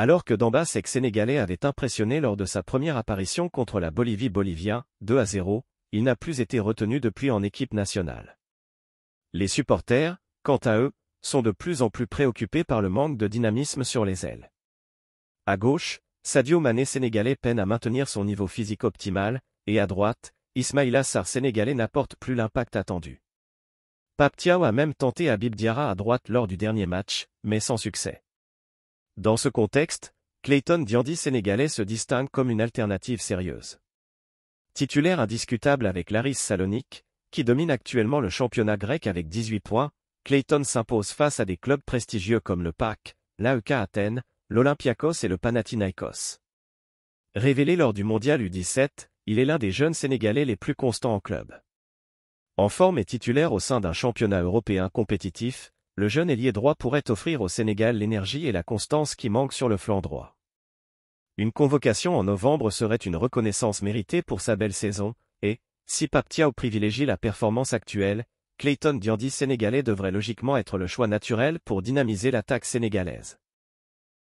Alors que que sénégalais avait impressionné lors de sa première apparition contre la Bolivie-Bolivia, 2 à 0, il n'a plus été retenu depuis en équipe nationale. Les supporters, quant à eux, sont de plus en plus préoccupés par le manque de dynamisme sur les ailes. À gauche, Sadio Mané sénégalais peine à maintenir son niveau physique optimal, et à droite, Ismaïla Sarr sénégalais n'apporte plus l'impact attendu. Paptiao a même tenté Habib Diarra à droite lors du dernier match, mais sans succès. Dans ce contexte, Clayton Diandi sénégalais se distingue comme une alternative sérieuse. Titulaire indiscutable avec Laris Salonique, qui domine actuellement le championnat grec avec 18 points, Clayton s'impose face à des clubs prestigieux comme le PAC, l'AEK Athènes, l'Olympiakos et le Panathinaikos. Révélé lors du Mondial U17, il est l'un des jeunes Sénégalais les plus constants en club. En forme et titulaire au sein d'un championnat européen compétitif, le jeune ailier droit pourrait offrir au Sénégal l'énergie et la constance qui manquent sur le flanc droit. Une convocation en novembre serait une reconnaissance méritée pour sa belle saison, et, si Paptiao privilégie la performance actuelle, Clayton Diandi sénégalais devrait logiquement être le choix naturel pour dynamiser l'attaque sénégalaise.